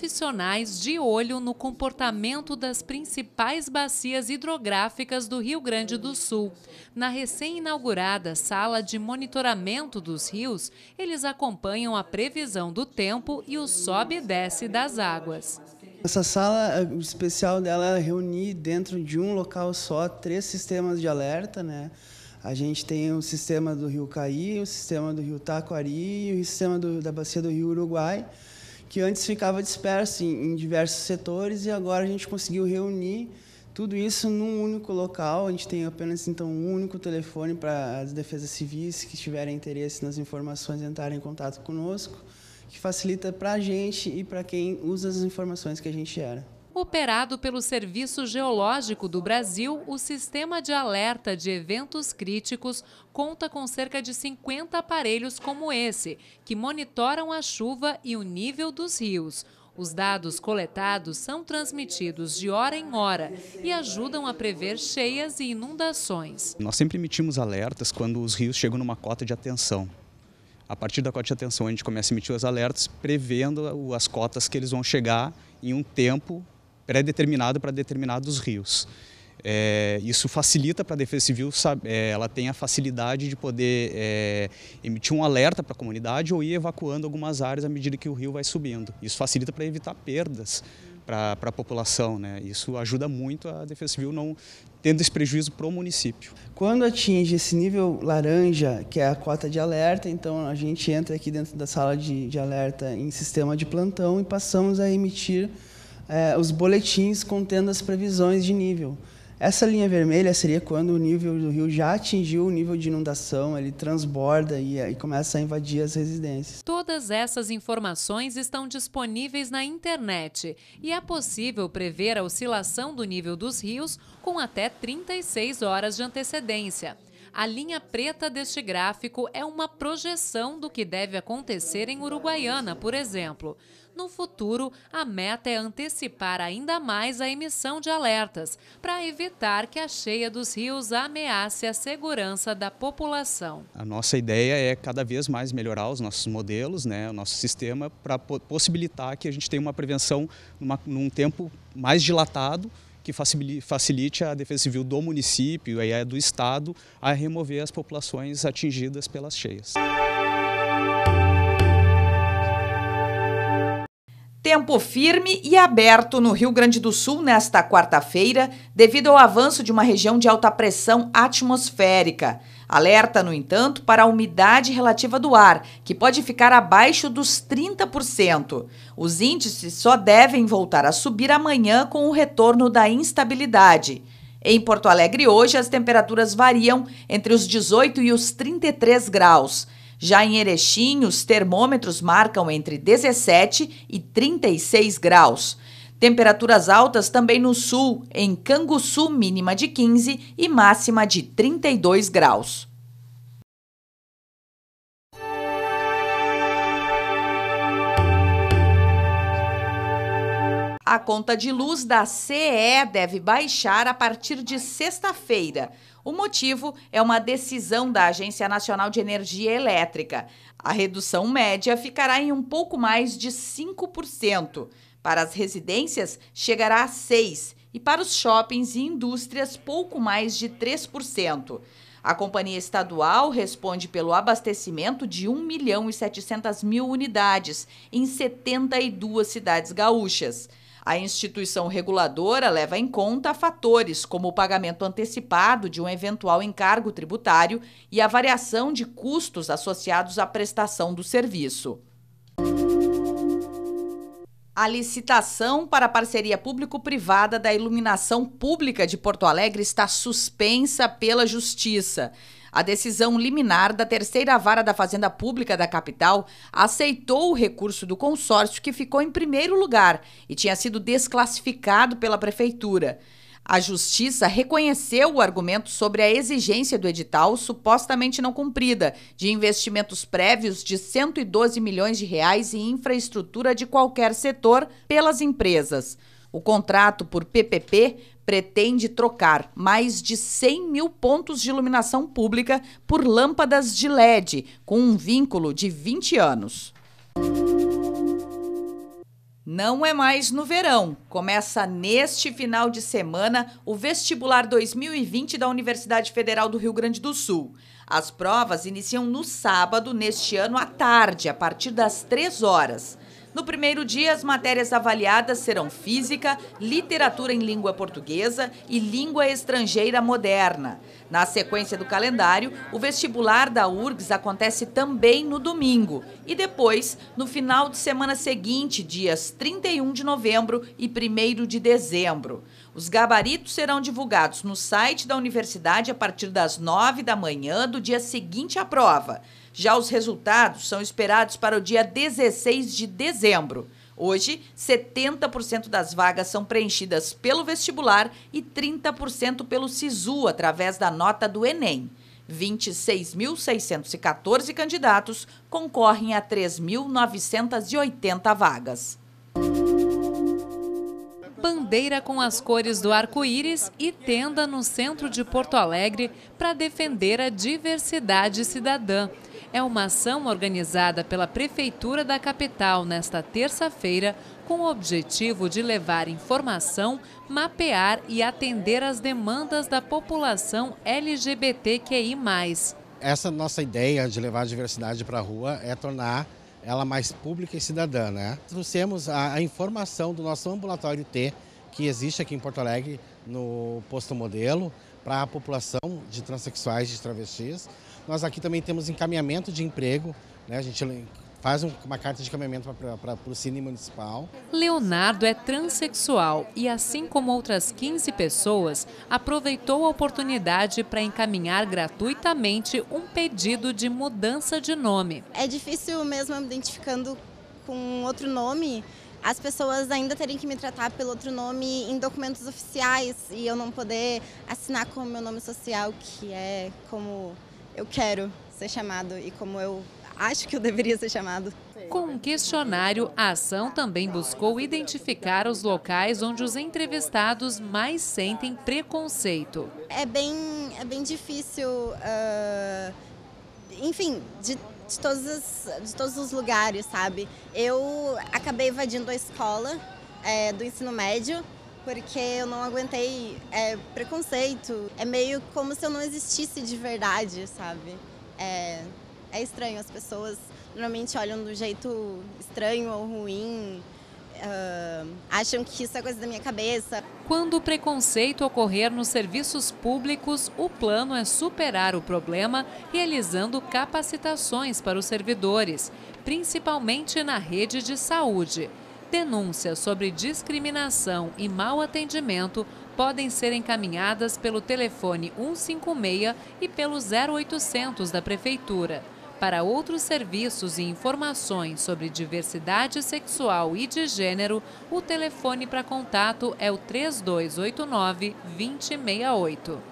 profissionais de olho no comportamento das principais bacias hidrográficas do Rio Grande do Sul. Na recém-inaugurada sala de monitoramento dos rios, eles acompanham a previsão do tempo e o sobe e desce das águas. Essa sala eh, especial dela é reunir dentro de um local só três sistemas de alerta, né? A gente tem o sistema do Rio Caí, o sistema do Rio Taquari e o sistema do, da bacia do Rio Uruguai que antes ficava disperso em, em diversos setores e agora a gente conseguiu reunir tudo isso num único local. A gente tem apenas então um único telefone para as defesas civis que tiverem interesse nas informações entrarem em contato conosco, que facilita para a gente e para quem usa as informações que a gente gera operado pelo Serviço Geológico do Brasil, o sistema de alerta de eventos críticos conta com cerca de 50 aparelhos como esse, que monitoram a chuva e o nível dos rios. Os dados coletados são transmitidos de hora em hora e ajudam a prever cheias e inundações. Nós sempre emitimos alertas quando os rios chegam numa cota de atenção. A partir da cota de atenção, a gente começa a emitir os alertas, prevendo as cotas que eles vão chegar em um tempo pré-determinado para determinados rios. É, isso facilita para a Defesa Civil, é, ela tem a facilidade de poder é, emitir um alerta para a comunidade ou ir evacuando algumas áreas à medida que o rio vai subindo. Isso facilita para evitar perdas para a população. Né? Isso ajuda muito a Defesa Civil não tendo esse prejuízo para o município. Quando atinge esse nível laranja, que é a cota de alerta, então a gente entra aqui dentro da sala de, de alerta em sistema de plantão e passamos a emitir é, os boletins contendo as previsões de nível. Essa linha vermelha seria quando o nível do rio já atingiu o nível de inundação, ele transborda e, eh, e, começa a invadir as residências. Todas essas informações estão disponíveis na internet e é possível prever a oscilação do nível dos rios com até 36 horas de antecedência. A linha preta deste gráfico é uma projeção do que deve acontecer em Uruguaiana, por exemplo. No futuro, a meta é antecipar ainda mais a emissão de alertas, para evitar que a cheia dos rios ameace a segurança da população. A nossa ideia é cada vez mais melhorar os nossos modelos, né, o nosso sistema, para possibilitar que a gente tenha uma prevenção numa, num tempo mais dilatado que facilite a Defesa Civil do município e é do Estado a remover as populações atingidas pelas cheias. Tempo firme e aberto no Rio Grande do Sul nesta quarta-feira, devido ao avanço de uma região de alta pressão atmosférica. Alerta, no entanto, para a umidade relativa do ar, que pode ficar abaixo dos 30%. Os índices só devem voltar a subir amanhã com o retorno da instabilidade. Em Porto Alegre, hoje, as temperaturas variam entre os 18 e os 33 graus. Já em Erechim, os termômetros marcam entre 17 e 36 graus. Temperaturas altas também no sul, em Canguçu, mínima de 15 e máxima de 32 graus. A conta de luz da CE deve baixar a partir de sexta-feira. O motivo é uma decisão da Agência Nacional de Energia Elétrica. A redução média ficará em um pouco mais de 5%. Para as residências, chegará a 6% e para os shoppings e indústrias, pouco mais de 3%. A companhia estadual responde pelo abastecimento de 1 milhão e 700 mil unidades em 72 cidades gaúchas. A instituição reguladora leva em conta fatores como o pagamento antecipado de um eventual encargo tributário e a variação de custos associados à prestação do serviço. A licitação para a parceria público-privada da iluminação pública de Porto Alegre está suspensa pela Justiça. A decisão liminar da terceira vara da Fazenda Pública da capital aceitou o recurso do consórcio que ficou em primeiro lugar e tinha sido desclassificado pela prefeitura. A Justiça reconheceu o argumento sobre a exigência do edital supostamente não cumprida de investimentos prévios de 112 milhões de reais em infraestrutura de qualquer setor pelas empresas. O contrato por PPP pretende trocar mais de 100 mil pontos de iluminação pública por lâmpadas de LED, com um vínculo de 20 anos. Não é mais no verão. Começa neste final de semana o vestibular 2020 da Universidade Federal do Rio Grande do Sul. As provas iniciam no sábado, neste ano, à tarde, a partir das 3 horas. No primeiro dia, as matérias avaliadas serão física, literatura em língua portuguesa e língua estrangeira moderna. Na sequência do calendário, o vestibular da URGS acontece também no domingo e depois, no final de semana seguinte, dias 31 de novembro e 1 de dezembro. Os gabaritos serão divulgados no site da universidade a partir das 9 da manhã do dia seguinte à prova. Já os resultados são esperados para o dia 16 de dezembro. Hoje, 70% das vagas são preenchidas pelo vestibular e 30% pelo SISU, através da nota do Enem. 26.614 candidatos concorrem a 3.980 vagas. Bandeira com as cores do arco-íris e tenda no centro de Porto Alegre para defender a diversidade cidadã é uma ação organizada pela Prefeitura da capital nesta terça-feira com o objetivo de levar informação, mapear e atender as demandas da população LGBTQI. Essa nossa ideia de levar a diversidade para a rua é tornar ela mais pública e cidadã, né? Trouxemos a, a informação do nosso ambulatório T que existe aqui em Porto Alegre no posto modelo para a população de transexuais, de travestis. Nós aqui também temos encaminhamento de emprego, né? a gente faz uma carta de encaminhamento para o Cine Municipal. Leonardo é transexual e, assim como outras 15 pessoas, aproveitou a oportunidade para encaminhar gratuitamente um pedido de mudança de nome. É difícil mesmo identificando com outro nome, as pessoas ainda terem que me tratar pelo outro nome em documentos oficiais e eu não poder assinar o meu nome social, que é como eu quero ser chamado e como eu acho que eu deveria ser chamado. Com um questionário, a ação também buscou identificar os locais onde os entrevistados mais sentem preconceito. É bem, é bem difícil uh, enfim, de, de, todos os, de todos os lugares, sabe? Eu acabei evadindo a escola é, do ensino médio porque eu não aguentei é, preconceito. É meio como se eu não existisse de verdade, sabe? É, é estranho, as pessoas normalmente olham do jeito estranho ou ruim uh, acham que isso é coisa da minha cabeça. Quando o preconceito ocorrer nos serviços públicos, o plano é superar o problema realizando capacitações para os servidores, principalmente na rede de saúde. Denúncias sobre discriminação e mau atendimento podem ser encaminhadas pelo telefone 156 e pelo 0800 da Prefeitura. Para outros serviços e informações sobre diversidade sexual e de gênero, o telefone para contato é o 3289 2068.